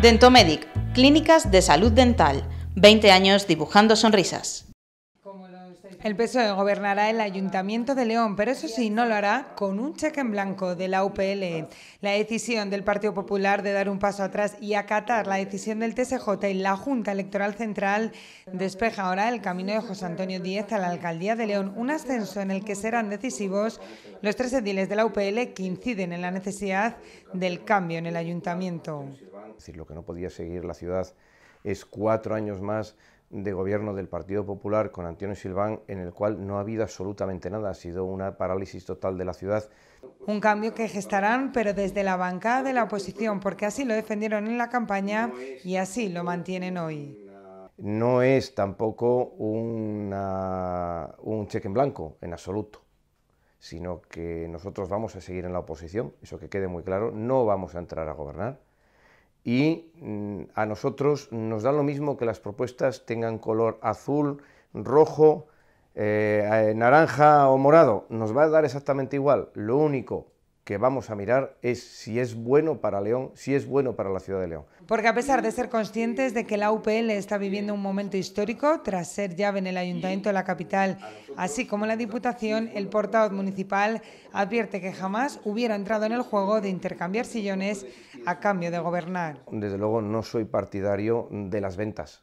Dentomedic, clínicas de salud dental. 20 años dibujando sonrisas. El PSOE gobernará el Ayuntamiento de León, pero eso sí, no lo hará con un cheque en blanco de la UPL. La decisión del Partido Popular de dar un paso atrás y acatar la decisión del TSJ y la Junta Electoral Central despeja ahora el camino de José Antonio Díez a la Alcaldía de León, un ascenso en el que serán decisivos los tres ediles de la UPL que inciden en la necesidad del cambio en el Ayuntamiento. Es decir, lo que no podía seguir la ciudad es cuatro años más de gobierno del Partido Popular con Antonio Silván, en el cual no ha habido absolutamente nada, ha sido una parálisis total de la ciudad. Un cambio que gestarán, pero desde la bancada de la oposición, porque así lo defendieron en la campaña y así lo mantienen hoy. No es tampoco un cheque en blanco, en absoluto, sino que nosotros vamos a seguir en la oposición, eso que quede muy claro, no vamos a entrar a gobernar y mm, a nosotros nos da lo mismo que las propuestas tengan color azul, rojo, eh, eh, naranja o morado, nos va a dar exactamente igual. Lo único que vamos a mirar es si es bueno para León, si es bueno para la ciudad de León. Porque a pesar de ser conscientes de que la UPL está viviendo un momento histórico, tras ser llave en el Ayuntamiento de la capital, así como la Diputación, el portavoz municipal advierte que jamás hubiera entrado en el juego de intercambiar sillones a cambio de gobernar. Desde luego no soy partidario de las ventas.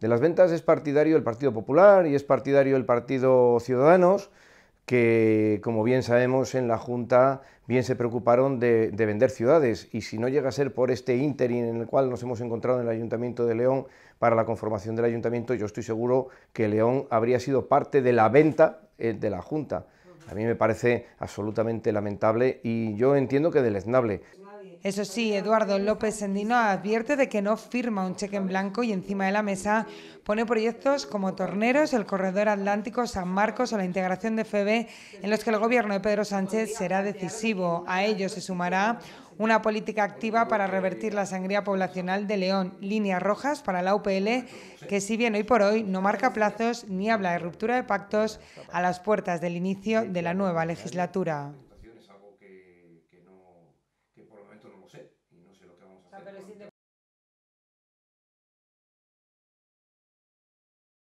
De las ventas es partidario el Partido Popular y es partidario el Partido Ciudadanos, que, como bien sabemos, en la Junta bien se preocuparon de, vender ciudades y si no llega a ser por este ínterin en el cual nos hemos encontrado en el Ayuntamiento de León para la conformación del Ayuntamiento, yo estoy seguro que León habría sido parte de la venta eh, de la Junta. A mí me parece absolutamente lamentable y yo entiendo que deleznable. Eso sí, Eduardo López Sendino advierte de que no firma un cheque en blanco y encima de la mesa pone proyectos como Torneros, el Corredor Atlántico, San Marcos o la integración de FEBE en los que el gobierno de Pedro Sánchez será decisivo. A ello se sumará una política activa para revertir la sangría poblacional de León, líneas rojas para la UPL, que si bien hoy por hoy no marca plazos ni habla de ruptura de pactos a las puertas del inicio de la nueva legislatura.